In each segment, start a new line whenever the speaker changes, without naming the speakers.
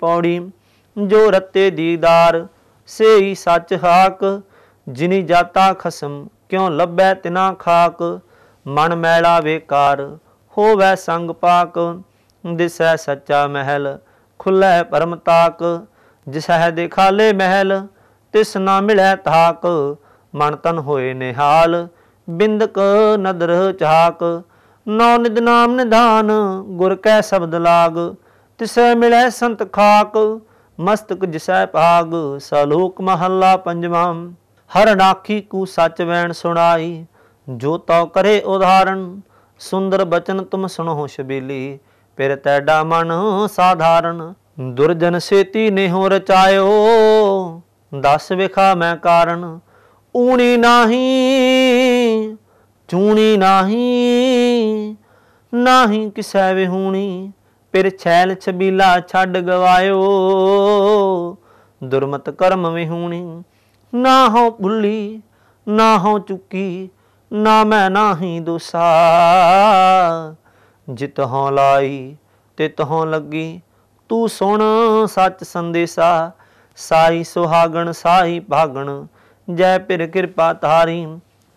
ਪੌੜੀ ਜੋ ਰਤੇ ਦੀਦਾਰ ਸੇਈ ਸੱਚ ਹਾਕ ਜਿਨੀ ਜਾਤਾ ਖਸਮ ਕਿਉ ਲੱਭੈ ਤਿਨਾ ਖਾਕ ਮਨ ਮੈਲਾ ਵੇਕਾਰ ਹੋਵੇ ਸੰਗ ਪਾਕ ਦਿਸੈ ਸੱਚਾ ਮਹਿਲ ਖੁੱਲੈ ਪਰਮ ਤਾਕ ਜਿਸਹਿ ਦੇਖਾਲੇ ਮਹਿਲ ਤਿਸ ਨਾ ਮਿਲੈ ਤਾਕ ਮਨ ਤਨ ਹੋਏ ਨਿਹਾਲ ਬਿੰਦਕ ਨਦਰ ਚਾਕ ਨੌ ਨਿਦ ਨਾਮ ਨਿਧਾਨ ਗੁਰ ਕੈ ਸ਼ਬਦ ਲਾਗ ਤਿਸੈ ਮਿਲੈ ਸੰਤ ਖਾਕ ਮਸਤਕ ਜਿਸੈ ਭਾਗ ਸਲੋਕ ਮਹੱਲਾ ਪੰਜਵਾਂ ਹਰ ਨਾਖੀ ਕੂ ਸੱਚ ਵੈਣ ਸੁਣਾਈ ਜੋ ਤਉ ਕਰੇ ਉਧਾਰਨ ਸੁੰਦਰ ਬਚਨ ਤੁਮ ਸੁਣੋ ਸ਼ਬੀਲੀ ਪਿਰ ਤੈਡਾ ਮਨ ਸਾਧਾਰਨ ਦੁਰਜਨ ਸੇਤੀ ਨੇਹੁ ਰਚਾਇਓ ਦਸ ਵਿਖਾ ਮੈਂ ਕਾਰਨ ਊਣੀ ਨਾਹੀ ਚੂਣੀ ਨਾਹੀ ਨਾਹੀ ਕਿਸੈ ਵਿਹੂਣੀ ਫਿਰ ਛੈਲ ਛਬੀਲਾ ਛੱਡ ਗਵਾਇਓ ਦੁਰਮਤ ਕਰਮ ਹੂਣੀ ਨਾ ਹੋ ਭੁੱਲੀ ਨਾ ਹੋ ਚੁੱਕੀ ਨਾ ਮੈਂ ਨਾਹੀ ਦੁਸਾ ਜਿਤ ਹਾਂ ਲਾਈ ਤੇ ਤਹੋਂ ਲੱਗੀ ਤੂੰ ਸੁਣ ਸੱਚ ਸੰਦੇਸਾ ਸਾਈ ਸੁਹਾਗਣ ਸਾਈ ਭਾਗਣ ਜੈ ਪਿਰ ਕਿਰਪਾ ਤਾਰੀ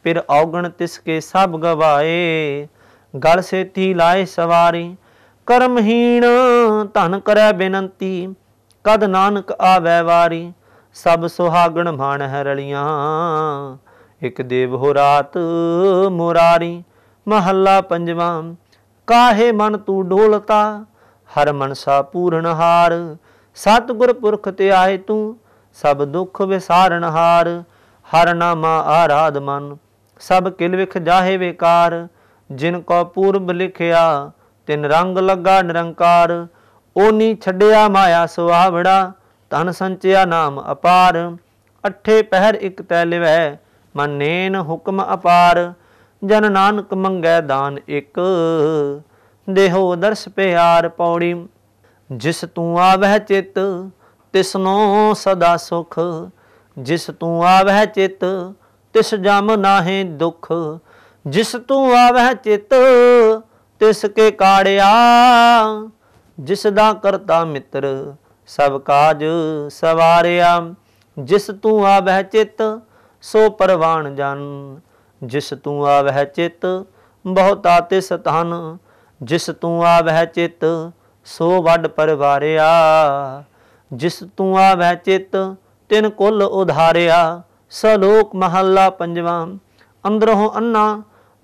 ਪਿਰ ਔਗਣ ਤਿਸ ਕੇ ਸਭ ਗਵਾਏ ਗਲ ਸੇਤੀ ਲਾਏ ਸਵਾਰੀ ਕਰਮਹੀਣ ਧਨ ਕਰੈ ਬੇਨੰਤੀ ਕਦ ਨਾਨਕ ਆਵੈ ਵਾਰੀ ਸਭ ਸੁਹਾਗਣ ਮਾਣ ਹੈ ਰਲੀਆਂ ਇਕ ਦੇਵ ਹੋ ਰਾਤ ਮੁਰਾਰੀ ਮਹੱਲਾ ਪੰਜਵਾਂ ਕਾਹੇ ਮਨ ਤੂੰ ਢੋਲਤਾ ਹਰ ਮਨਸਾ ਪੂਰਨ ਹਾਰ ਸਤਗੁਰ ਪੁਰਖ ਤੇ ਆਏ ਤੂੰ ਸਭ ਦੁੱਖ ਵਿਸਾਰਨ ਹਾਰ ਹਰ ਨਾਮਾ ਆਰਾਧ ਮਨ ਸਭ ਕਿਲ ਵਿਖ ਜਾਹੇ ਵਿਕਾਰ ਜਿਨ ਕੋ ਪੂਰਬ ਲਿਖਿਆ ਤਿੰਨ ਰੰਗ ਲੱਗਾ ਨਿਰੰਕਾਰ ਓਨੀ ਛੱਡਿਆ ਮਾਇਆ ਸੁਹਾਵੜਾ ਤਨ ਸੰਚਿਆ ਨਾਮ ਅਪਾਰ ਅਠੇ ਪਹਿਰ ਇਕ ਤੈ ਲਿਵੈ ਮਨੇਨ ਹੁਕਮ ਅਪਾਰ ਜਨ ਨਾਨਕ ਮੰਗੈ ਦਾਨ ਇਕ ਦੇਹੋ ਦਰਸ ਪਿਆਰ ਪੌੜੀ ਜਿਸ ਤੂੰ ਆਵਹਿ ਚਿਤ ਤਿਸਨੋ ਸਦਾ ਸੁਖ ਜਿਸ ਤੂੰ ਆਵਹਿ ਚਿਤ ਤਿਸ ਜਮ ਨਾਹੀਂ ਦੁਖ ਜਿਸ ਤੂੰ ਆਵਹਿ ਚਿਤ ਤਿਸ ਕੇ ਕਾੜਿਆ ਜਿਸ ਦਾ ਕਰਤਾ ਮਿੱਤਰ ਸਭ ਕਾਜ ਸਵਾਰਿਆ ਜਿਸ ਤੂੰ ਆਵਹਿ ਚਿਤ ਸੋ ਪਰਵਾਨ ਜਨ ਜਿਸ ਤੂੰ ਆਵਹਿ ਚਿਤ ਬਹੁਤਾ ਤਿਸ ਤਨ ਜਿਸ ਤੂੰ ਆਵਹਿ ਚਿਤ ਸੋ ਵੱਡ ਪਰਵਾਰਿਆ ਜਿਸ ਤੂੰ ਆਵਹਿ ਚਿਤ ਤਿਨ ਕੁੱਲ ਉਧਾਰਿਆ ਸਲੋਕ ਮਹੱਲਾ ਪੰਜਵਾਂ ਅੰਦਰੋਂ ਅੰਨਾ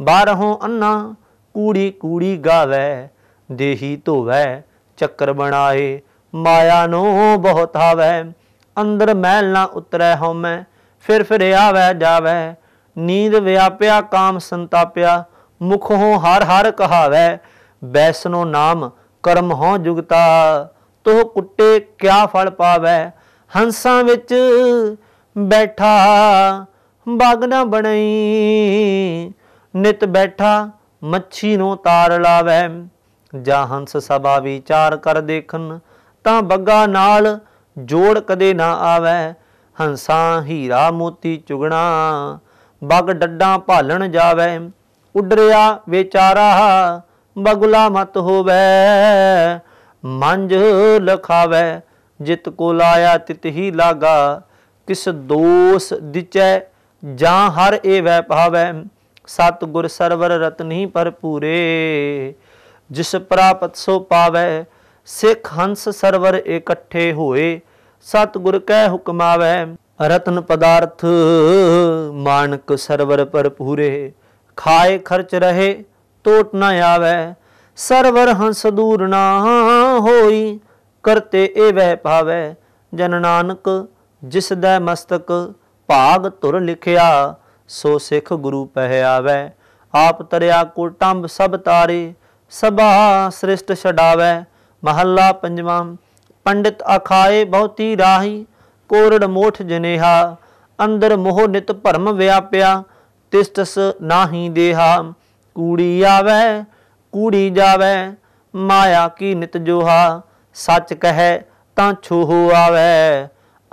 ਬਾਹਰੋਂ ਅੰਨਾ ਕੂੜੀ ਕੂੜੀ ਗਾਵੇ ਦੇਹੀ ਧੋਵੇ ਚੱਕਰ ਬਣਾਏ ਮਾਇਆ ਨੂੰ ਬਹੁਤ ਆਵੇ ਅੰਦਰ ਮਹਿਲ ਨਾ ਉਤਰੈ ਹਉਮੈ ਫਿਰ ਫਿਰ ਆਵੇ ਜਾਵੇ ਨੀਂਦ ਵਿਆਪਿਆ ਕਾਮ ਸੰਤਾਪਿਆ ਮੁਖ ਹੋ ਹਰ ਹਰ ਕਹਾਵੇ ਬੈਸਨੋ ਨਾਮ ਕਰਮ ਹੋ ਜੁਗਤਾ ਤੋ ਕੁੱਟੇ ਕਿਆ ਫਲ ਪਾਵੇ ਹੰਸਾਂ ਵਿੱਚ ਬੈਠਾ ਬਾਗ ਨਾ ਬਣਈ ਨਿਤ ਬੈਠਾ ਮੱਛੀ ਨੂੰ ਤਾਰ ਲਾਵੇ ਜਾਂ ਹੰਸ ਸਭਾ ਵਿਚਾਰ ਕਰ ਦੇਖਣ ਤਾਂ ਬੱਗਾ ਨਾਲ ਜੋੜ ਕਦੇ ਨਾ ਆਵੇ ਹੰਸਾਂ ਹੀਰਾ ਮੋਤੀ ਚੁਗਣਾ ਬਗ ਡੱਡਾਂ ਭਾਲਣ ਜਾਵੇ ਉਡਰਿਆ ਵਿਚਾਰਾ ਬਗੁਲਾ ਮਤ ਹੋਵੇ ਮੰਜ ਲਖਾਵੇ ਜਿਤ ਕੋ ਲਾਇਆ ਤਿਤ ਹੀ ਲਾਗਾ ਕਿਸ ਦੋਸ ਦਿਚੈ ਜਾਂ ਹਰ ਏ ਵੈ ਪਾਵੇ ਸਤ ਗੁਰ ਸਰਵਰ ਰਤਨੀ ਭਰਪੂਰੇ ਜਿਸ ਪ੍ਰਾਪਤ ਸੋ ਪਾਵੈ ਸਿੱਖ ਹੰਸ ਸਰਵਰ ਇਕੱਠੇ ਹੋਏ ਸਤ ਗੁਰ ਕੈ ਹੁਕਮ ਆਵੈ ਰਤਨ ਪਦਾਰਥ ਮਾਨਕ ਸਰਵਰ ਭਰਪੂਰੇ ਖਾਏ ਖਰਚ ਰਹੇ ਟੋਟ ਨਾ ਆਵੈ ਸਰਵਰ ਹੰਸ ਦੂਰ ਨਾ ਹੋਈ ਕਰਤੇ ਇਹ ਵਹਿ ਪਾਵੈ ਜਨ ਨਾਨਕ ਜਿਸ ਦਾ ਮਸਤਕ ਭਾਗ ਤੁਰ ਲਿਖਿਆ ਸੋ ਸਿੱਖ ਗੁਰੂ ਪਹਿ ਆਵੇ ਆਪ ਤਰਿਆ ਕੋਟੰਬ ਸਭ ਤਾਰੇ ਸਭਾ ਸ੍ਰਿਸ਼ਟ ਛਡਾਵੇ ਮਹੱਲਾ ਪੰਜਵਾਂ ਪੰਡਿਤ ਅਖਾਏ ਬਹੁਤੀ ਰਾਹੀ ਕੋਰੜ ਮੋਠ ਜਨੇਹਾ ਅੰਦਰ ਮੋਹ ਨਿਤ ਭਰਮ ਵਿਆਪਿਆ ਤਿਸਟਸ ਨਾਹੀ ਦੇਹਾ ਕੂੜੀ ਆਵੇ ਕੂੜੀ ਜਾਵੇ ਮਾਇਆ ਕੀ ਨਿਤ ਜੋਹਾ ਸੱਚ ਕਹੈ ਤਾਂ ਛੋਹ ਆਵੇ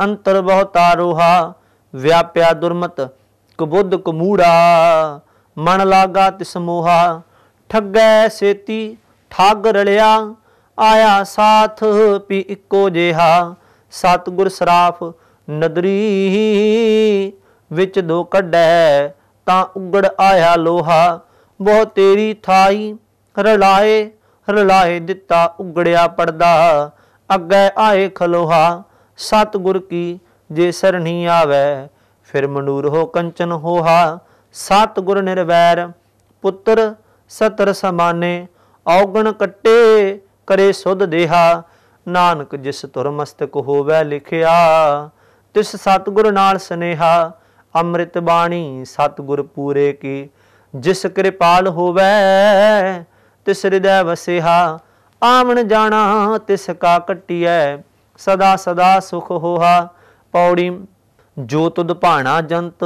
ਅੰਤਰ ਬਹੁਤਾ ਰੋਹਾ ਵਿਆਪਿਆ ਦੁਰਮਤ ਬੁੱਧ ਕਮੂੜਾ ਮਨ ਲਾਗਾ ਤਿਸ ਮੋਹਾ ਠੱਗੈ ਸੇਤੀ ਠੱਗ ਰਲਿਆ ਆਇਆ ਸਾਥ ਪੀ ਇੱਕੋ ਜਿਹਾ ਸਤਗੁਰ ਸਰਾਫ ਨਦਰੀ ਵਿੱਚ ਦੋ ਕੱਢੈ ਤਾਂ ਉਗੜ ਆਇਆ ਲੋਹਾ ਬਹੁ ਤੇਰੀ ਥਾਈ ਰਲਾਏ ਰਲਾਏ ਦਿੱਤਾ ਉਗੜਿਆ ਪਰਦਾ ਅੱਗੇ ਆਏ ਖਲੋਹਾ ਸਤਗੁਰ ਕੀ ਜੇ ਸਰਣੀ ਆਵੇ ਫਿਰ ਮਨੂਰ ਹੋ ਕੰਚਨ ਹੋਹਾ ਸਤ ਗੁਰ ਨਿਰਵੈਰ ਪੁੱਤਰ ਸਤਰ ਸਮਾਨੇ ਔਗਣ ਕੱਟੇ ਕਰੇ ਸੁਧ ਦੇਹਾ ਨਾਨਕ ਜਿਸ ਤੁਰ ਮਸਤਕ ਹੋਵੇ ਲਿਖਿਆ ਤਿਸ ਸਤ ਗੁਰ ਨਾਲ ਸਨੇਹਾ ਅੰਮ੍ਰਿਤ ਬਾਣੀ ਸਤ ਗੁਰ ਪੂਰੇ ਕੀ ਜਿਸ ਕਿਰਪਾਲ ਹੋਵੇ ਤਿਸ ਹਿਰਦੈ ਵਸਿਹਾ ਆਵਣ ਜਾਣਾ ਤਿਸ ਕਾ ਕਟਿਐ ਸਦਾ ਸਦਾ ਸੁਖ ਹੋਹਾ ਪੌੜੀ ਜੋ ਤੁਧ ਭਾਣਾ ਜੰਤ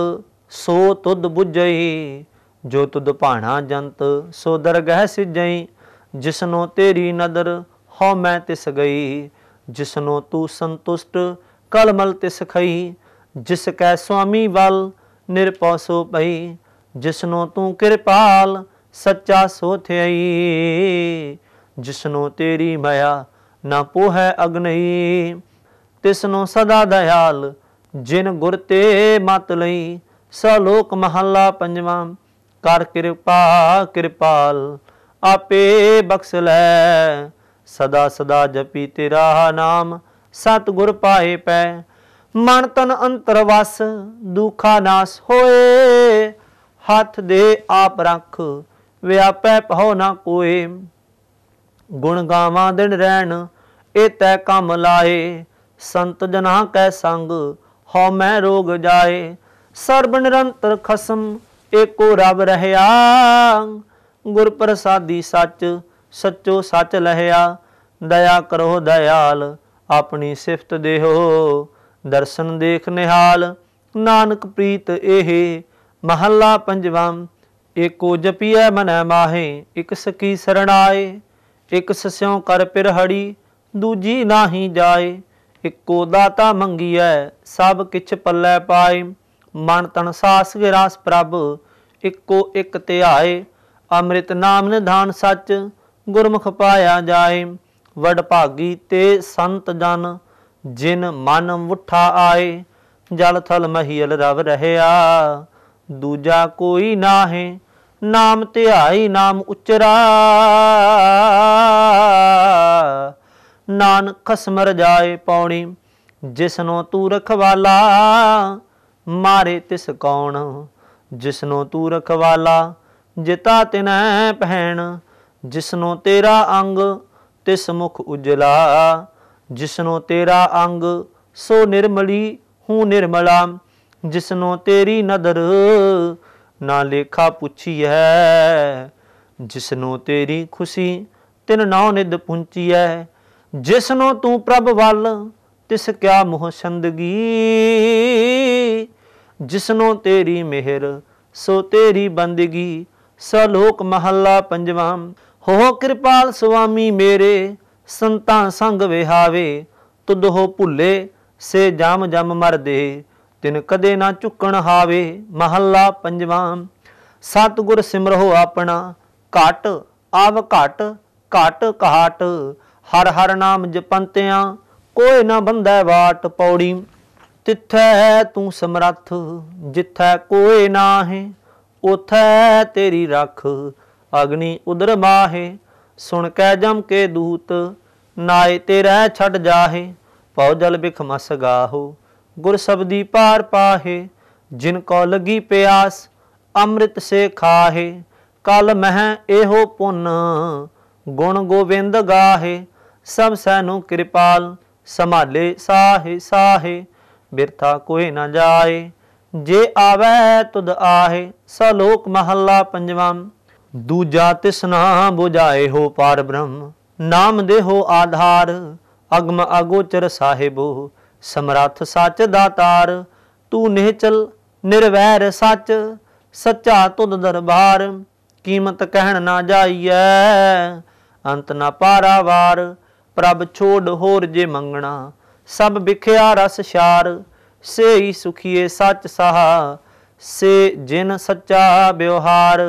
ਸੋ ਤੁਧ 부ਝਈ ਜੋ ਤੁਧ ਭਾਣਾ ਜੰਤ ਸੋ ਦਰਗਹਿ ਸਿਜਈ ਜਿਸਨੋ ਤੇਰੀ ਨਦਰ ਹਉ ਮੈਂ ਤਿਸ ਗਈ ਜਿਸਨੋ ਤੂੰ ਸੰਤੁਸ਼ਟ ਕਲਮਲ ਤਿਸ ਖਈ ਜਿਸ ਕੈ ਸੁਆਮੀ ਵਲ ਨਿਰਪਉ ਸੋ ਪਈ ਜਿਸਨੋ ਤੂੰ ਕਿਰਪਾਲ ਸੱਚਾ ਸੋ ਥਈ ਜਿਸਨੋ ਤੇਰੀ ਮਾਇਆ ਨਾ ਪੋਹੈ ਅਗਨਈ ਤਿਸਨੋ ਸਦਾ ਦਇਆਲ ਜਿਨ ਗੁਰ ਤੇ ਮਤ ਲਈ ਲੋਕ ਮਹੱਲਾ ਪੰਜਵਾਂ ਕਰ ਕਿਰਪਾ ਕਿਰਪਾਲ ਆਪੇ ਬਖਸ਼ ਲੈ ਸਦਾ ਸਦਾ ਜਪੀ ਤੇਰਾ ਨਾਮ ਸਤ ਗੁਰ ਪਾਏ ਪੈ ਮਨ ਤਨ ਅੰਤਰ ਵਸ ਦੁਖਾ ਨਾਸ ਹੋਏ ਹੱਥ ਦੇ ਆਪ ਰੱਖ ਵਿਆਪੈ ਭਉ ਨਾ ਕੋਏ ਗੁਣ ਗਾਵਾਂ ਦਿਨ ਰਹਿਣ ਇਹ ਤੈ ਕੰਮ ਲਾਏ ਸੰਤ ਜਨਾਂ ਕੈ ਸੰਗ ਹਉ ਮੈਂ ਰੋਗ ਜਾਏ ਸਰਬ ਨਿਰੰਤਰ ਖਸਮ ਏਕੋ ਰਬ ਰਹਿਆ ਗੁਰ ਪ੍ਰਸਾਦੀ ਸੱਚ ਸੱਚੋ ਸੱਚ ਲਹਿਆ ਦਇਆ ਕਰੋ ਦਇਆਲ ਆਪਣੀ ਸਿਫਤ ਦੇਹੋ ਦਰਸ਼ਨ ਦੇਖ ਨਿਹਾਲ ਨਾਨਕ ਪ੍ਰੀਤ ਇਹ ਮਹੱਲਾ ਪੰਜਵਾਂ ਏਕੋ ਜਪੀਐ ਮਨੈ ਮਾਹੇ ਇਕ ਸਕੀ ਸਰਣਾਏ ਇਕ ਸਸਿਉ ਕਰ ਪਿਰਹੜੀ ਦੂਜੀ ਨਾਹੀ ਜਾਏ ਇੱਕੋ ਦਾਤਾ ਮੰਗੀਐ ਸਭ ਕਿਛ ਪੱਲੇ ਪਾਏ ਮਨ ਤਨ ਸਾਸ ਗਿਰਾਸ ਪ੍ਰਭ ਇੱਕੋ ਇੱਕ ਧਿਆਏ ਅੰਮ੍ਰਿਤ ਨਾਮ ਨਿਧਾਨ ਸੱਚ ਗੁਰਮੁਖ ਪਾਇਆ ਜਾਏ ਵਡ ਭਾਗੀ ਤੇ ਸੰਤ ਜਨ ਜਿਨ ਮਨ ਮੁਠਾ ਆਏ ਜਲ ਥਲ ਮਹੀਲ ਰਵ ਰਹਿਆ ਦੂਜਾ ਕੋਈ ਨਾ ਹੈ ਨਾਮ ਧਿਆਈ ਨਾਮ ਉਚਰਾ ਨਾਨਕ ਖਸਮਰ ਜਾਏ ਪੌਣੀ ਜਿਸਨੋ ਤੂੰ ਰਖਵਾਲਾ ਮਾਰੇ ਤਿਸ ਕੌਣ ਜਿਸਨੋ ਤੂੰ ਰਖਵਾਲਾ ਜਿਤਾ ਤਿਨੈ ਭੈਣ ਜਿਸਨੋ ਤੇਰਾ ਅੰਗ ਤਿਸ ਮੁਖ ਉਜਲਾ ਜਿਸਨੋ ਤੇਰਾ ਅੰਗ ਸੋ ਨਿਰਮਲੀ ਹੂੰ ਨਿਰਮਲਾ ਜਿਸਨੋ ਤੇਰੀ ਨਦਰ ਨਾ ਲੇਖਾ ਪੁੱਛੀ ਹੈ ਜਿਸਨੋ ਤੇਰੀ ਖੁਸ਼ੀ ਤਿਨ ਨਾਉ ਨਿਦ ਪੁੰਚੀ ਹੈ ਜਿਸ ਨੂੰ ਤੂੰ ਪ੍ਰਭ ਵੱਲ ਤਿਸ ਕਿਆ ਮੋਹ ਸੰਦਗੀ ਜਿਸਨੋ ਤੇਰੀ ਮਿਹਰ ਸੋ ਤੇਰੀ ਬੰਦਗੀ ਸਲੋਕ ਮਹੱਲਾ ਪੰਜਵਾਂ ਹੋ ਕਿਰਪਾਲ ਸੁਆਮੀ ਮੇਰੇ ਸੰਤਾਂ ਸੰਗ ਵਿਹਾਵੇ ਤੁਦ ਹੋ ਭੁੱਲੇ ਸੇ ਜਮ ਜਮ ਮਰਦੇ ਤਿਨ ਕਦੇ ਨਾ ਝੁਕਣ ਹਾਵੇ ਮਹੱਲਾ ਪੰਜਵਾਂ ਸਤਗੁਰ ਸਿਮਰੋ ਆਪਣਾ ਘਟ ਆਵ ਘਟ ਘਟ ਘਾਟ ਹਰ ਹਰ ਨਾਮ ਜਪੰਤਿਆਂ ਕੋਈ ਨਾ ਬੰਦਾ ਬਾਟ ਪੌੜੀ ਤਿੱਥੈ ਤੂੰ ਸਮਰੱਥ ਜਿੱਥੈ ਨਾ ਨਾਹੇ ਉਥੈ ਤੇਰੀ ਰੱਖ ਅਗਨੀ ਉਦਰ ਮਾਹੇ ਸੁਣ ਕੇ ਜਮ ਕੇ ਦੂਤ ਨਾਏ ਤੇਰਾ ਛੱਡ ਜਾਹੇ ਪਉ ਜਲ ਬਿਖ ਮਸ ਗਾਹੋ ਗੁਰ ਸਬਦੀ ਪਾਰ ਪਾਹੇ ਜਿਨ ਕੋ ਲਗੀ ਪਿਆਸ ਅੰਮ੍ਰਿਤ ਸੇ ਖਾਹੇ ਕਲ ਮਹਿ ਇਹੋ ਪੁੰਨ ਗੁਣ ਗੋਬਿੰਦ ਗਾਹੇ ਸਭ ਸਾਨੂੰ ਕਿਰਪਾਲ ਸੰਭਾਲੇ ਸਾਹੇ ਸਾਹੇ ਬਿਰਥਾ ਕੋਈ ਨਾ ਜਾਏ ਜੇ ਆਵੇ ਤੁਧ ਆਹੇ ਸਲੋਕ ਮਹੱਲਾ ਪੰਜਵਾਂ ਦੂਜਾ ਤਿਸਨਾ ਬੁਝਾਏ ਹੋ ਪਾਰ ਬ੍ਰਹਮ ਨਾਮ ਦੇ ਹੋ ਆਧਾਰ ਅਗਮ ਅਗੋਚਰ ਸਾਹਿਬੋ ਸਮਰੱਥ ਸੱਚ ਦਾਤਾਰ ਤੂੰ ਨਿਹਚਲ ਨਿਰਵੈਰ ਸੱਚ ਸੱਚਾ ਤੁਧ ਦਰਬਾਰ ਕੀਮਤ ਕਹਿਣ ਨਾ ਜਾਈਐ ਅੰਤ ਨਾ ਪਾਰਾਵਾਰ ਪ੍ਰਭ ਛੋੜ ਹੋਰ ਜੇ ਮੰਗਣਾ ਸਭ ਵਿਖਿਆ ਰਸ ਛਾਰ ਸੇਈ ਸੁਖੀਏ ਸੱਚ ਸਹਾ ਸੇ ਜਿਨ ਸੱਚਾ ਵਿਵਹਾਰ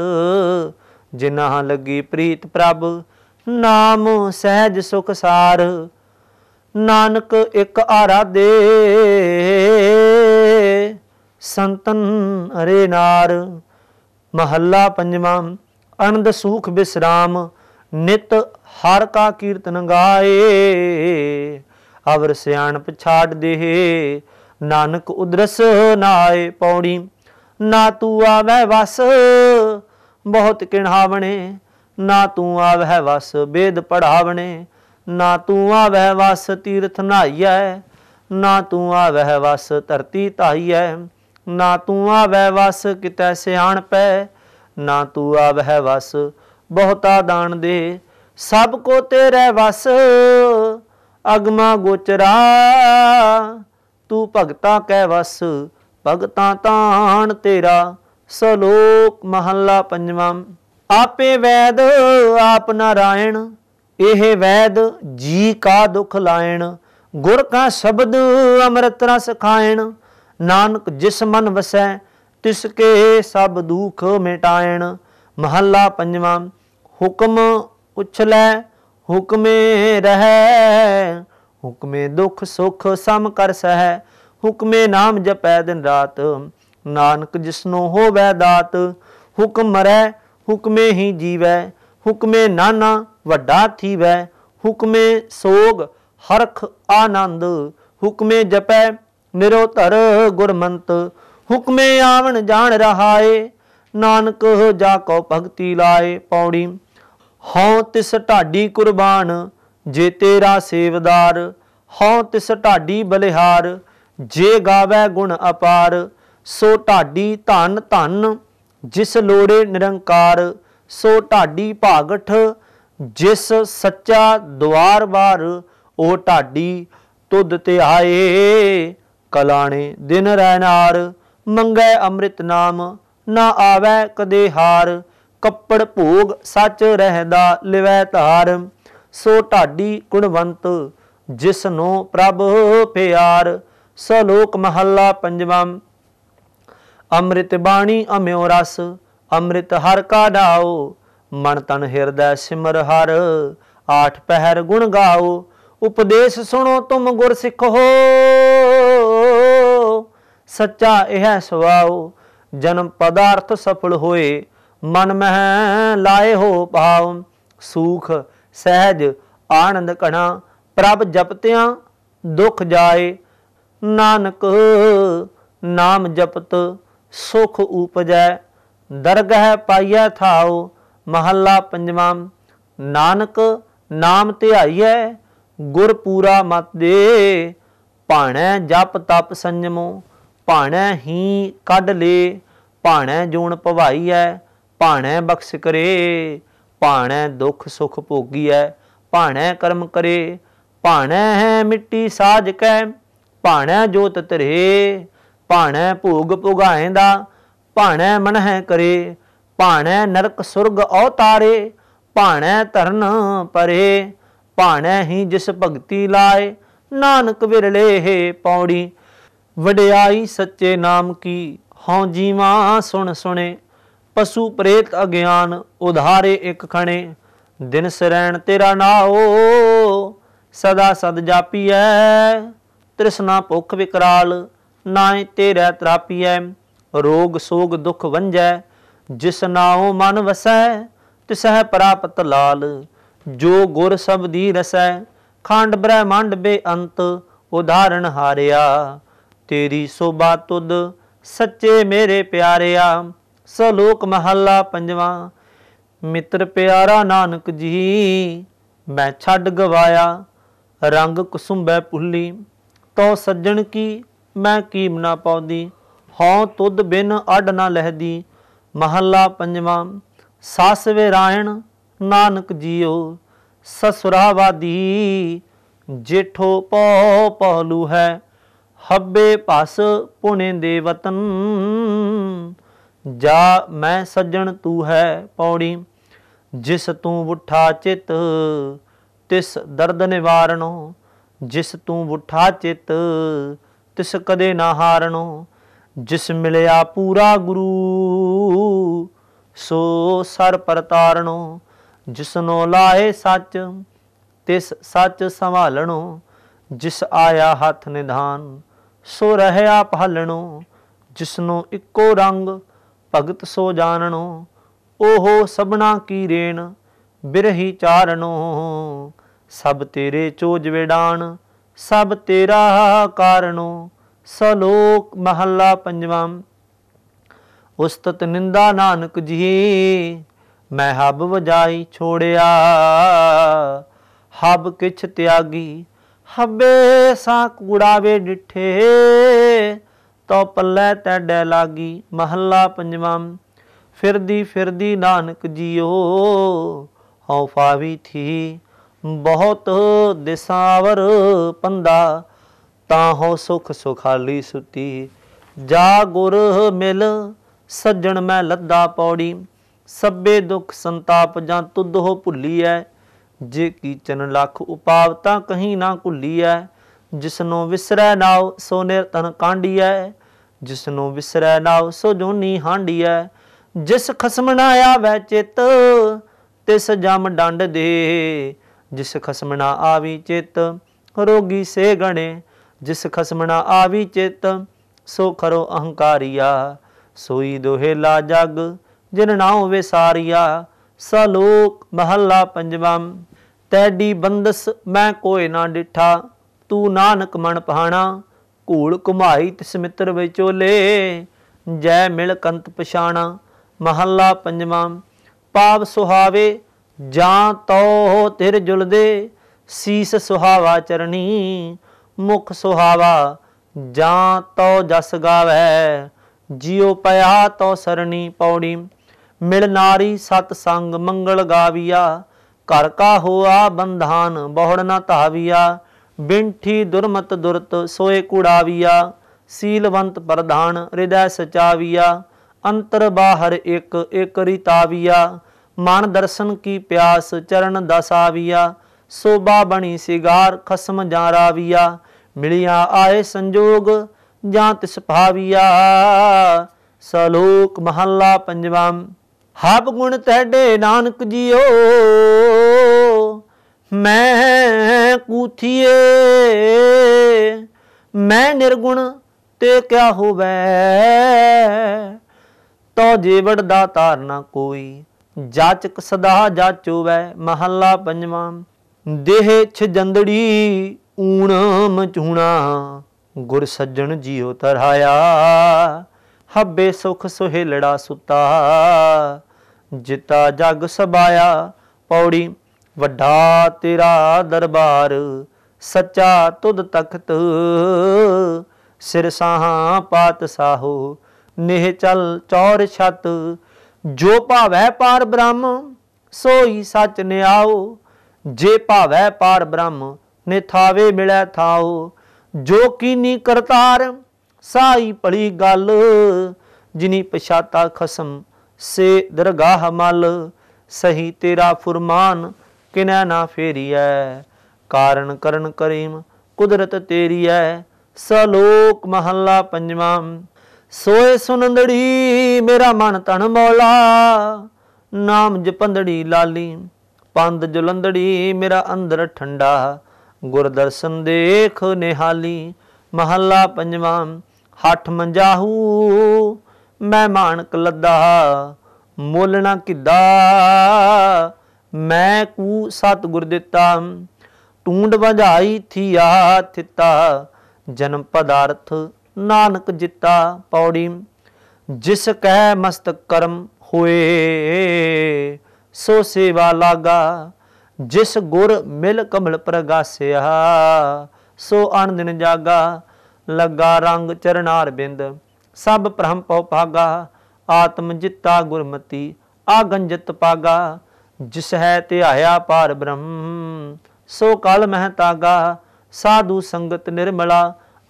ਜਿਨਾਂ ਲੱਗੀ ਪ੍ਰੀਤ ਪ੍ਰਭ ਨਾਮ ਸਹਿਜ ਸੁਖ ਸਾਰ ਨਾਨਕ ਇੱਕ ਆਰਾਦੇ ਸੰਤਨ ਅਰੇ ਨਾਰ ਮਹੱਲਾ ਪੰਜਵਾਂ ਅਨੰਦ ਸੁਖ ਬਿਸਰਾਮ ਨਿਤ ਹਰ ਕਾ ਕੀਰਤਨ ਗਾਏ ਅਵਰ ਸਿਆਣਪ ਛਾੜ ਦੇਹ ਨਾਨਕ ਉਦਰਸ ਨਾਏ ਪੌੜੀ ਨਾ ਤੂੰ ਆਵੈ ਵਸ ਬਹੁਤ ਕਿਣਾਵਣੇ ਨਾ ਤੂੰ ਆਵੈ ਵਸ ਵੇਦ ਪੜਾਵਣੇ ਨਾ ਤੂੰ ਆਵੈ ਵਸ ਤੀਰਥ ਨਾਈਐ ਨਾ ਤੂੰ ਆਵੈ ਵਸ ਧਰਤੀ ਧਾਈਐ ਨਾ ਤੂੰ ਆਵੈ ਵਸ ਕਿਤੈ ਸਿਆਣ ਪੈ ਨਾ ਤੂੰ ਆਵੈ ਵਸ ਬਹੁਤਾ ਦਾਨ ਦੇ ਸਭ ਕੋ ਤੇਰੇ ਵਸ ਅਗਮਾ ਗੋਚਰਾ ਤੂੰ ਭਗਤਾ ਕਹਿ ਵਸ ਭਗਤਾ ਤਾਣ ਤੇਰਾ ਸਲੋਕ ਮਹੱਲਾ ਪੰਜਵਾਂ ਆਪੇ ਵੈਦ ਆਪ ਨਾਰਾਇਣ ਇਹ ਵੈਦ ਜੀ ਕਾ ਦੁਖ ਲਾਇਣ ਗੁਰ ਕਾ ਸ਼ਬਦ ਅੰਮ੍ਰਿਤ ਰਸ ਖਾਇਣ ਨਾਨਕ ਜਿਸ ਮਨ ਵਸੈ ਤਿਸ ਕੇ ਸਭ ਦੁਖ ਮਿਟਾਇਣ ਮਹੱਲਾ ਪੰਜਵਾਂ ਹੁਕਮ ਉਛਲੈ ਹੁਕਮੇ ਰਹਿ ਹੁਕਮੇ ਦੁਖ ਸੁਖ ਸਮ ਕਰ ਸਹਿ ਹੁਕਮੇ ਨਾਮ ਜਪੈ ਦਿਨ ਰਾਤ ਨਾਨਕ ਜਿਸਨੋ ਹੋਵੈ ਦਾਤ ਹੁਕਮ ਮਰੈ ਹੁਕਮੇ ਹੀ ਜੀਵੈ ਹੁਕਮੇ ਨਾਨਾ ਵੱਡਾ ਥੀਵੈ ਹੁਕਮੇ ਸੋਗ ਹਰਖ ਆਨੰਦ ਹੁਕਮੇ ਜਪੈ ਨਿਰੋਧਰ ਗੁਰਮੰਤ ਹੁਕਮੇ ਆਵਣ ਜਾਣ ਰਹਾਏ ਨਾਨਕ ਜਾ ਕੋ ਭਗਤੀ ਲਾਏ ਪੌੜੀ ਹਉ ਤਿਸ ਢਾਡੀ ਕੁਰਬਾਨ ਜੇ ਤੇਰਾ ਸੇਵਦਾਰ ਹਉ ਤਿਸ ਢਾਡੀ ਬਲਿਹਾਰ ਜੇ ਗਾਵੇ ਗੁਣ ਅਪਾਰ ਸੋ ਢਾਡੀ ਧਨ ਧਨ ਜਿਸ ਲੋੜੇ ਨਿਰੰਕਾਰ ਸੋ ਢਾਡੀ ਭਾਗਠ ਜਿਸ ਸੱਚਾ ਦਵਾਰ ਬਾਰ ਉਹ ਢਾਡੀ ਤੁਧ ਤੇ ਆਏ ਕਲਾਣੇ ਦਿਨ ਰਹਿਨਾਰ ਮੰਗੇ ਅੰਮ੍ਰਿਤ ਨਾਮ ਨਾ ਆਵੇ ਕਦੇ ਹਾਰ ਕੱਪੜ ਭੋਗ ਸੱਚ ਰਹਿਦਾ ਲਿਵੈ ਧਾਰ ਸੋ ਢਾਡੀ ਗੁਣਵੰਤ ਜਿਸ ਨੂੰ ਪ੍ਰਭ ਪਿਆਰ ਸੋ ਲੋਕ ਮਹੱਲਾ ਪੰਜਵਾਂ ਅੰਮ੍ਰਿਤ ਬਾਣੀ ਅਮਿਓ ਰਸ ਅੰਮ੍ਰਿਤ ਹਰ ਕਾ ਢਾਓ ਮਨ ਤਨ ਹਿਰਦੈ ਸਿਮਰ ਹਰ ਆਠ ਪਹਿਰ ਗੁਣ ਗਾਓ ਉਪਦੇਸ਼ ਸੁਣੋ ਤੁਮ ਗੁਰ ਸਿੱਖੋ ਸੱਚਾ ਇਹ ਸਵਾਉ ਜਨਮ ਪਦਾਰਥ ਸਫਲ ਹੋਏ ਮਨ ਮਹਿ ਲਾਏ ਹੋ ਭਾਵ ਸੁਖ ਸਹਿਜ ਆਨੰਦ ਕਣਾ ਪ੍ਰਭ ਜਪਤਿਆਂ ਦੁਖ ਜਾਏ ਨਾਨਕ ਨਾਮ ਜਪਤ ਸੁਖ ਉਪਜੈ ਦਰਗਹਿ ਪਾਈਐ ਥਾਉ ਮਹੱਲਾ ਪੰਜਵਾਂ ਨਾਨਕ ਨਾਮ ਧਿਆਈਐ ਗੁਰ ਪੂਰਾ ਮਤ ਦੇ ਭਾਣੈ ਜਪ ਤਪ ਸੰਜਮੋ ਭਾਣੈ ਹੀ ਕੱਢ ਲੇ ਭਾਣੈ ਜੂਣ ਭਵਾਈਐ ਭਾਣੇ ਬਖਸ਼ ਕਰੇ ਭਾਣੇ ਦੁੱਖ ਸੁਖ ਭੋਗੀਐ ਭਾਣੇ ਕਰਮ ਕਰੇ ਭਾਣੇ ਹੈ ਮਿੱਟੀ ਸਾਜ ਕੈ ਭਾਣੇ ਜੋਤ ਤਰੇ ਭਾਣੇ ਭੋਗ ਭੁਗਾਇਂਦਾ ਭਾਣੇ ਮਨ ਹੈ ਕਰੇ ਭਾਣੇ ਨਰਕ ਸੁਰਗ ਔਤਾਰੇ ਭਾਣੇ ਧਰਨ ਪਰੇ ਭਾਣੇ ਹੀ ਜਿਸ ਭਗਤੀ ਲਾਏ ਨਾਨਕ ਵਿਰਲੇ ਹੈ ਪੌੜੀ ਵਡਿਆਈ ਸੱਚੇ ਨਾਮ ਕੀ ਹਉ ਜੀਵਾ ਸੁਣ ਸੁਣੇ ਪਸ਼ੂ ਪ੍ਰੇਤ ਅਗਿਆਨ ਉਧਾਰੇ ਇੱਕ ਖਣੇ ਦਿਨ ਸਰੈਣ ਤੇਰਾ ਨਾਓ ਸਦਾ ਸਦ ਜਾਪੀਐ ਤ੍ਰਿਸ਼ਨਾ ਭੁਖ ਵਿਕਰਾਲ ਨਾਏ ਤੇਰਾ ਤਰਾਪੀਐ ਰੋਗ ਸੋਗ ਦੁਖ ਵੰਜੈ ਜਿਸ ਨਾਉ ਮਨ ਵਸੈ ਤਿਸਹਿ ਪ੍ਰਾਪਤ ਲਾਲ ਜੋ ਗੁਰ ਦੀ ਰਸੈ ਖੰਡ ਬ੍ਰਹਮੰਡ ਬੇਅੰਤ ਉਧਾਰਨ ਹਾਰਿਆ ਤੇਰੀ ਸੋਬਾ ਤੁਧ ਸੱਚੇ ਮੇਰੇ ਪਿਆਰਿਆ ਸਲੋਕ ਮਹੱਲਾ ਪੰਜਵਾਂ ਮਿੱਤਰ ਪਿਆਰਾ ਨਾਨਕ ਜੀ ਮੈਂ ਛੱਡ ਗਵਾਇਆ ਰੰਗ ਕੁਸੁੰਬੈ ਪੁੱਲੀ ਤੋ ਸੱਜਣ ਕੀ ਮੈਂ ਕੀਮ ਨਾ ਪਾਉਂਦੀ ਹਉ ਤੁਧ ਬਿਨ ਅਡ ਨਾ ਲਹਦੀ ਮਹੱਲਾ ਪੰਜਵਾਂ ਸਾਸ ਰਾਇਣ ਨਾਨਕ ਜੀਓ ਸਸੁਰਾਵਾਦੀ ਜੇਠੋ ਪਉ ਪਹਲੂ ਹੈ ਹੱਬੇ ਪਸ ਪੁਣੇ ਦੇ ਵਤਨ ਜਾ ਮੈਂ ਸੱਜਣ ਤੂੰ ਹੈ ਪੌੜੀ ਜਿਸ ਤੂੰ ਬੁੱਠਾ ਚਿਤ ਤਿਸ ਦਰਦ ਨਿਵਾਰਣੋ ਜਿਸ ਤੂੰ ਬੁੱਠਾ ਚਿਤ ਤਿਸ ਕਦੇ ਨਾ ਹਾਰਣੋ ਜਿਸ ਮਿਲਿਆ ਪੂਰਾ ਗੁਰੂ ਸੋ ਸਰ ਪਰਤਾਰਣੋ ਜਿਸਨੋ ਲਾਏ ਸੱਚ ਤਿਸ ਸੱਚ ਸੰਭਾਲਣੋ ਜਿਸ ਆਇਆ ਹੱਥ ਨਿਧਾਨ ਸੋ ਰਹਿਆ ਜਿਸ ਜਿਸਨੋ ਇੱਕੋ ਰੰਗ ਭਗਤ ਸੋ ਜਾਣਨੋ ਓਹੋ ਸਭਨਾ ਕੀ ਰੇਣ ਬਿਰਹੀ ਚਾਰਨੋ ਸਭ ਤੇਰੇ ਚੋਜ ਵਿਡਾਣ ਸਭ ਤੇਰਾ ਕਾਰਨੋ ਸਲੋਕ ਮਹੱਲਾ ਪੰਜਵਾਂ ਉਸਤਤ ਨਿੰਦਾ ਨਾਨਕ ਜੀ ਮੈਂ ਹੱਬ ਵਜਾਈ ਛੋੜਿਆ ਹੱਬ ਕਿਛ ਤਿਆਗੀ ਹੱਬੇ ਸਾ ਕੂੜਾ ਵੇ ਡਿਠੇ ਤਉ ਪੱਲੇ ਤੈ ਡੈ ਲਾਗੀ ਮਹੱਲਾ ਪੰਜਵਾਂ ਫਿਰਦੀ ਫਿਰਦੀ ਨਾਨਕ ਜੀਓ ਹਉ ਫਾਵੀ ਥੀ ਬਹੁਤ ਦਿਸਾਵਰ ਪੰਦਾ ਤਾਂ ਹੋ ਸੁਖ ਸੁਖਾਲੀ ਸੁਤੀ ਜਾ ਗੁਰ ਮਿਲ ਸੱਜਣ ਮੈਂ ਲੱਦਾ ਪੌੜੀ ਸੱਬੇ ਦੁਖ ਸੰਤਾਪ ਜਾਂ ਤੁਧ ਹੋ ਭੁੱਲੀ ਐ ਜੇ ਕੀਚਨ ਲੱਖ ਉਪਾਵ ਤਾਂ ਕਹੀਂ ਨਾ ਭੁੱਲੀ ਐ ਜਿਸ ਨੂੰ ਵਿਸਰੈ ਨਾਉ ਸੋ ਨਿਰਤਨ ਕਾਂਡੀਐ ਜਿਸ ਨੂੰ ਵਿਸਰੈ ਨਾਉ ਸੋ ਜੋਨੀ ਹਾਂਡੀਐ ਜਿਸ ਖਸਮ ਨਾ ਆਵੈ ਚਿਤ ਤਿਸ ਜਮ ਡੰਡ ਦੇ ਜਿਸ ਖਸਮ ਨਾ ਆਵੀ ਚਿਤ ਰੋਗੀ ਸੇ ਗਣੇ ਜਿਸ ਖਸਮ ਨਾ ਆਵੀ ਚਿਤ ਸੋ ਖਰੋ ਅਹੰਕਾਰੀਆ ਸੋਈ ਲਾ ਜਗ ਜਿਨ ਨਾਉ ਵਿਸਾਰੀਆ ਸਲੋਕ ਮਹੱਲਾ ਪੰਜਵਾਂ ਤੈਡੀ ਬੰਦਸ ਮੈਂ ਕੋਈ ਨਾ ਡਿਠਾ ਤੂੰ ਨਾਨਕ ਮਨ ਪਹਾਣਾ ਘੂਲ ਕੁਮਾਈ ਤਿਸ ਮਿੱਤਰ ਵਿਚੋਲੇ ਜੈ ਮਿਲ ਕੰਤ ਪਛਾਣਾ ਮਹੱਲਾ ਪੰਜਵਾਂ ਪਾਪ ਸੁਹਾਵੇ ਜਾਂ ਤੋ ਤਿਰ ਜੁਲਦੇ ਸੀਸ ਸੁਹਾਵਾ ਚਰਣੀ ਮੁਖ ਸੁਹਾਵਾ ਜਾਂ ਤੋ ਜਸ ਗਾਵੇ ਜਿਉ ਪਿਆ ਤੋ ਸਰਣੀ ਪੌੜੀ ਮਿਲ ਨਾਰੀ ਸਤ ਸੰਗ ਮੰਗਲ ਗਾਵੀਆ ਘਰ ਕਾ ਹੋਆ ਬੰਧਾਨ ਬਹੁੜ ਨਾ ਧਾਵਿਆ ਬਿੰਠੀ ਦੁਰਮਤ ਦੁਰਤ ਸੋਏ ਕੁੜਾਵੀਆ ਸੀਲਵੰਤ ਪ੍ਰਧਾਨ ਹਿਰਦੈ ਸਚਾਵੀਆ ਅੰਤਰ ਬਾਹਰ ਇੱਕ ਇੱਕ ਰਿਤਾਵੀਆ ਮਨ ਦਰਸ਼ਨ ਕੀ ਪਿਆਸ ਚਰਨ ਦਸਾਵੀਆ ਸੋਬਾ ਬਣੀ ਸਿਗਾਰ ਖਸਮ ਜਾਂ ਰਾਵੀਆ ਮਿਲਿਆ ਆਏ ਸੰਜੋਗ ਜਾਂ ਤਿਸ ਭਾਵੀਆ ਸਲੋਕ ਮਹੱਲਾ ਪੰਜਵਾਂ ਹਬ ਗੁਣ ਤਹਿਡੇ ਨਾਨਕ ਜੀਓ ਮੈਂ ਕੂਥੀਏ ਮੈਂ ਨਿਰਗੁਣ ਤੇ ਕਿਆ ਹੋਵੇ ਤੋ ਜੀਵੜ ਦਾ ਤਾਰਨਾ ਕੋਈ ਜਾਚਕ ਸਦਾ ਜਾਚੋਵੇ ਮਹੱਲਾ ਪੰਜਵਾਂ ਦੇਹ ਛਜੰਦੜੀ ਊਣ ਮਚੂਣਾ ਗੁਰ ਸੱਜਣ ਜੀਉ ਤਰਹਾਇਆ ਹੱਬੇ ਸੁਖ ਸੁਹੇਲੜਾ ਸੁਤਾ ਜਿਤਾ ਜਗ ਸਬਾਇਆ ਪੌੜੀ ਵੱਡਾ ਤੇਰਾ ਦਰਬਾਰ ਸੱਚਾ ਤੁਧ ਤਖਤ ਸਿਰ ਸਾਹਾਂ ਪਾਤ ਸਾਹੋ ਨਿਹ ਚਲ ਚੌਰ ਛਤ ਜੋ ਭਾਵੈ ਪਾਰ ਬ੍ਰਹਮ ਸੋਈ ਸਚ ਨਿਆਉ ਜੇ ਭਾਵੈ ਪਾਰ ਬ੍ਰਹਮ ਨਿਥਾਵੇ ਮਿਲੈ ਥਾਉ ਜੋ ਕੀਨੀ ਕਰਤਾਰ ਸਾਈ ਭਲੀ ਗੱਲ ਜਿਨੀ ਪਛਾਤਾ ਖਸਮ ਸੇ ਦਰਗਾਹ ਮਲ ਸਹੀ ਤੇਰਾ ਫੁਰਮਾਨ ਕਿਨੈ ਨਾ ਫੇਰੀਐ ਕਾਰਨ ਕਰਨ ਕਰੀਮ ਕੁਦਰਤ ਤੇਰੀ ਐ ਸਲੋਕ ਮਹੱਲਾ ਪੰਜਵਾਂ ਸੋਏ ਸੁਨੰਦੜੀ ਮੇਰਾ ਮਨ ਤਨ ਮੌਲਾ ਨਾਮ ਜਪੰਦੜੀ ਲਾਲੀ ਪੰਦ ਜੁਲੰਦੜੀ ਮੇਰਾ ਅੰਦਰ ਠੰਡਾ ਗੁਰਦਰਸ਼ਨ ਦੇਖ ਨਿਹਾਲੀ ਮਹੱਲਾ ਪੰਜਵਾਂ ਹੱਠ ਮੰਜਾਹੂ ਮਹਿਮਾਨ ਕਲਦਾ ਮੋਲਣਾ ਕਿਦਾ ਮੈਂ ਕੂ ਸਤਗੁਰ ਦਿੱਤਾ ਟੂੰਡ ਵਝਾਈ ਥਿਆ ਥਿਤਾ ਜਨਮ ਪਦਾਰਥ ਨਾਨਕ ਜਿੱਤਾ ਪੌੜੀ ਜਿਸ ਕਹਿ ਮਸਤ ਕਰਮ ਹੋਏ ਸੋ ਸੇਵਾ ਲਾਗਾ ਜਿਸ ਗੁਰ ਮਿਲ ਕਮਲ ਪ੍ਰਗਾਸਿਆ ਸੋ ਦਿਨ ਜਾਗਾ ਲੱਗਾ ਰੰਗ ਚਰਨਾਰ ਬਿੰਦ ਸਭ ਭ੍ਰਮ ਪਉ ਭਾਗਾ ਆਤਮ ਜਿੱਤਾ ਗੁਰਮਤੀ ਆਗੰਜਤ ਪਾਗਾ ਜਿਸ ਹੈ ਧਿਆਇਆ ਪਾਰ ਬ੍ਰਹਮ ਸੋ ਕਲ ਮਹਿ ਤਾਗਾ ਸਾਧੂ ਸੰਗਤ ਨਿਰਮਲਾ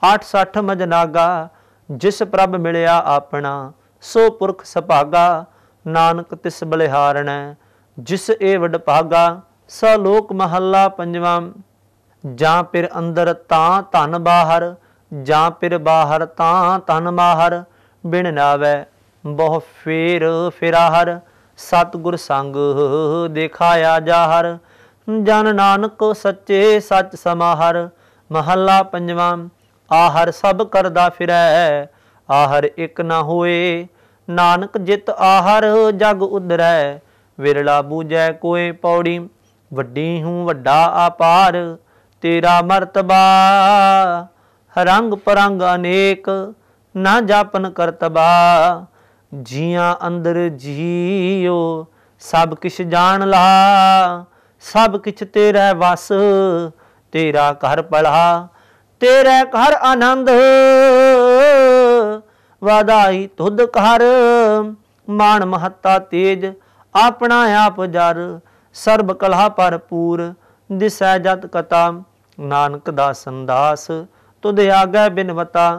86 ਮਜਨਾਗਾ ਜਿਸ ਪ੍ਰਭ ਮਿਲਿਆ ਆਪਣਾ ਸੋ ਪੁਰਖ ਸੁਭਾਗਾ ਨਾਨਕ ਤਿਸ ਬਲਿਹਾਰਣੈ ਜਿਸ ਏ ਵਡ ਭਾਗਾ ਸ ਲੋਕ ਮਹੱਲਾ ਪੰਜਵਾਂ ਜਾਂ ਪਿਰ ਅੰਦਰ ਤਾਂ ਧਨ ਬਾਹਰ ਜਾਂ ਪਿਰ ਬਾਹਰ ਤਾਂ ਤਨ ਮਾਹਰ ਬਿਨ ਨਾਵੇ ਬਹੁ ਫੇਰ ਫਿਰਾਹਰ ਸਤਗੁਰ ਸੰਗ ਦੇਖਾਇਆ ਜਾਹਰ ਜਨ ਨਾਨਕ ਸੱਚੇ ਸੱਚ ਸਮਾਹਰ ਮਹੱਲਾ ਪੰਜਵਾਂ ਆਹਰ ਸਭ ਕਰਦਾ ਫਿਰੈ ਆਹਰ ਇੱਕ ਨਾ ਹੋਏ ਨਾਨਕ ਜਿਤ ਆਹਰ ਜਗ ਉਦਰੈ ਵਿਰਲਾ ਬੂਜੈ ਕੋਏ ਪੌੜੀ ਵੱਡੀ ਹੂੰ ਵੱਡਾ ਆਪਾਰ ਤੇਰਾ ਮਰਤਬਾ ਰੰਗ ਪਰੰਗ ਅਨੇਕ ਨਾ ਜਾਪਨ ਕਰਤਬਾ ਜੀਆਂ ਅੰਦਰ ਜੀਓ ਸਭ ਕਿਛ ਜਾਣ ਲਾ ਸਭ ਕਿਛ ਤੇਰਾ ਵਸ ਤੇਰਾ ਘਰ ਪੜਾ ਤੇਰੇ ਘਰ ਆਨੰਦ ਵਾਦਾਈ ਤੁਧ ਘਰ ਮਾਨ ਮਹੱਤਾ ਤੇਜ ਆਪਣਾ ਆਪ ਜਰ ਸਰਬ ਕਲਾ ਭਰਪੂਰ ਦਿਸੈ ਜਤ ਕਤਾ ਨਾਨਕ ਦਾ ਸੰਦਾਸ ਤੁਧ ਆਗੈ ਬਿਨਵਤਾ